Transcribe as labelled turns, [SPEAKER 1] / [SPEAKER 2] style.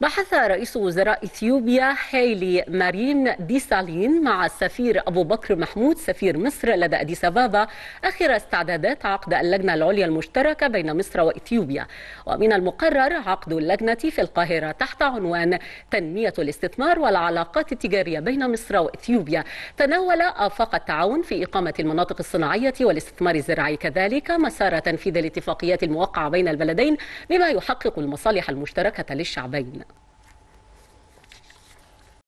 [SPEAKER 1] بحث رئيس وزراء إثيوبيا هايلي مارين ديسالين مع السفير أبو بكر محمود سفير مصر لدى أديس أبابا آخر استعدادات عقد اللجنة العليا المشتركة بين مصر وإثيوبيا ومن المقرر عقد اللجنة في القاهرة تحت عنوان تنمية الاستثمار والعلاقات التجارية بين مصر وإثيوبيا تناول آفاق التعاون في إقامة المناطق الصناعية والاستثمار الزراعي كذلك مسار تنفيذ الاتفاقيات الموقعة بين البلدين بما يحقق المصالح المشتركة للشعبين